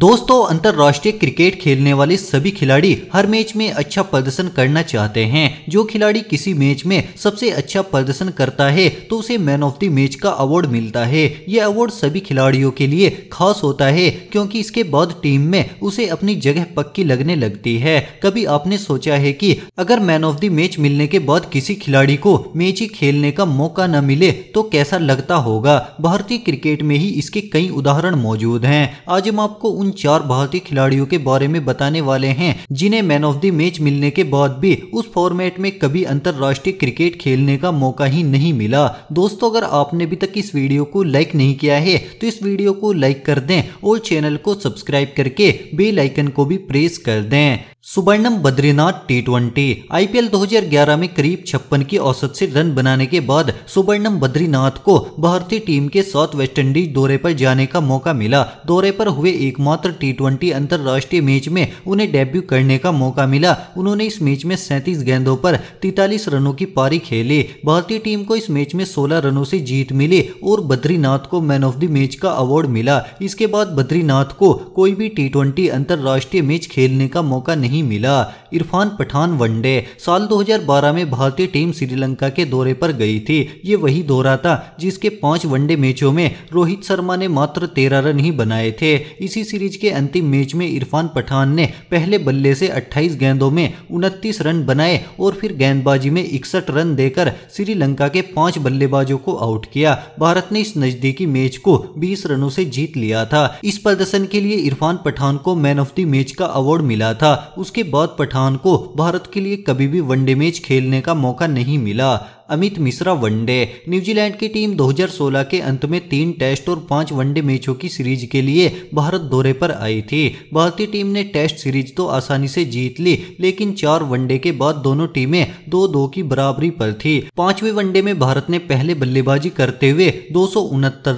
दोस्तों अंतरराष्ट्रीय क्रिकेट खेलने वाले सभी खिलाड़ी हर मैच में अच्छा प्रदर्शन करना चाहते हैं जो खिलाड़ी किसी मैच में सबसे अच्छा प्रदर्शन करता है तो उसे मैन ऑफ द मैच का अवार्ड मिलता है यह अवार्ड सभी खिलाड़ियों के लिए खास होता है क्योंकि इसके बाद टीम में उसे अपनी जगह पक्की लगने लगती है कभी आपने सोचा है की अगर मैन ऑफ द मैच मिलने के बाद किसी खिलाड़ी को मैच ही खेलने का मौका न मिले तो कैसा लगता होगा भारतीय क्रिकेट में ही इसके कई उदाहरण मौजूद है आज हम आपको उन चार भारतीय खिलाड़ियों के बारे में बताने वाले हैं जिन्हें मैन ऑफ द मैच मिलने के बाद भी उस फॉर्मेट में कभी अंतर्राष्ट्रीय क्रिकेट खेलने का मौका ही नहीं मिला दोस्तों अगर आपने अभी तक इस वीडियो को लाइक नहीं किया है तो इस वीडियो को लाइक कर दें और चैनल को सब्सक्राइब करके बेल आइकन को भी प्रेस कर दें Subramaniam Badrinath T twenty I P में करीब छप्पन की औसत से रन बनाने के बाद सुबर्णम बद्रीनाथ को भारतीय टीम के साथ वेस्टइंडीज दौरे पर जाने का मौका मिला दौरे पर हुए एकमात्र एकमात्र टी अंतर्राष्ट्रीय मैच में उन्हें डेब्यू करने का मौका मिला उन्होंने इस मैच में सैंतीस गेंदों पर तैतालीस रनों की पारी खेली भारतीय टीम को इस मैच में सोलह रनों से जीत मिली और बद्रीनाथ को मैन ऑफ द मैच का अवार्ड मिला इसके बाद बद्रीनाथ को कोई भी टी ट्वेंटी अंतर्राष्ट्रीय मैच खेलने का मौका नहीं मिला इरफान पठान वनडे साल 2012 में भारतीय टीम श्रीलंका के दौरे पर गई थी ये वही दौरा था जिसके पांच वनडे मैचों में रोहित शर्मा ने मात्र तेरह रन ही बनाए थे इसी सीरीज के अंतिम मैच में इरफान पठान ने पहले बल्ले से 28 गेंदों में उनतीस रन बनाए और फिर गेंदबाजी में इकसठ रन देकर श्रीलंका के पांच बल्लेबाजों को आउट किया भारत ने इस नजदीकी मैच को 20 रनों से जीत लिया था इस प्रदर्शन के लिए इरफान पठान को मैन ऑफ द मैच का अवार्ड मिला था उसके बाद पठान को भारत के लिए कभी भी वनडे मैच खेलने का मौका नहीं मिला अमित मिश्रा वनडे न्यूजीलैंड की टीम 2016 के अंत में तीन टेस्ट और पांच वनडे मैचों की सीरीज के लिए भारत दौरे पर आई थी भारतीय टीम ने टेस्ट सीरीज तो आसानी से जीत ली लेकिन चार वनडे के बाद दोनों टीमें दो दो की बराबरी पर थी पांचवें वनडे में भारत ने पहले बल्लेबाजी करते हुए दो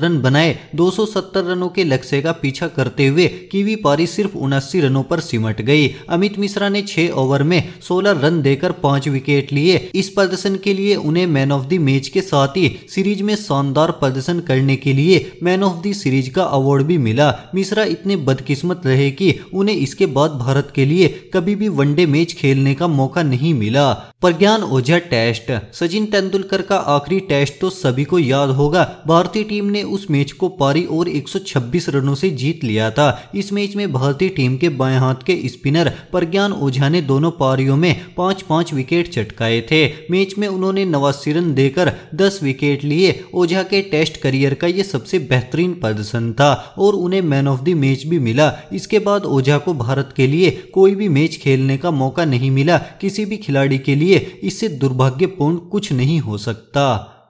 रन बनाए दो रनों के लक्ष्य का पीछा करते हुए कीवी पारी सिर्फ उनासी रनों पर सिमट गई अमित मिश्रा ने छह ओवर में सोलह रन देकर पांच विकेट लिए इस प्रदर्शन के लिए उन्हें ने मैन ऑफ द मैच के साथ ही सीरीज में शानदार प्रदर्शन करने के लिए मैन ऑफ द सीरीज का अवार्ड भी मिला मिश्रा इतने बदकिस्मत रहे कि उन्हें इसके बाद भारत के लिए कभी भी वनडे मैच खेलने का मौका नहीं मिला प्रज्ञान ओझा टेस्ट सचिन तेंदुलकर का आखिरी टेस्ट तो सभी को याद होगा भारतीय टीम ने उस मैच को पारी और 126 रनों से जीत लिया था इस मैच में भारतीय टीम के बाएं हाथ के स्पिनर प्रज्ञान ओझा ने दोनों पारियों में पांच पांच विकेट चटकाए थे मैच में उन्होंने नवासी रन देकर दस विकेट लिए ओझा के टेस्ट करियर का ये सबसे बेहतरीन प्रदर्शन था और उन्हें मैन ऑफ द मैच भी मिला इसके बाद ओझा को भारत के लिए कोई भी मैच खेलने का मौका नहीं मिला किसी भी खिलाड़ी के लिए लिए इससे दुर्भाग्यपूर्ण कुछ नहीं हो सकता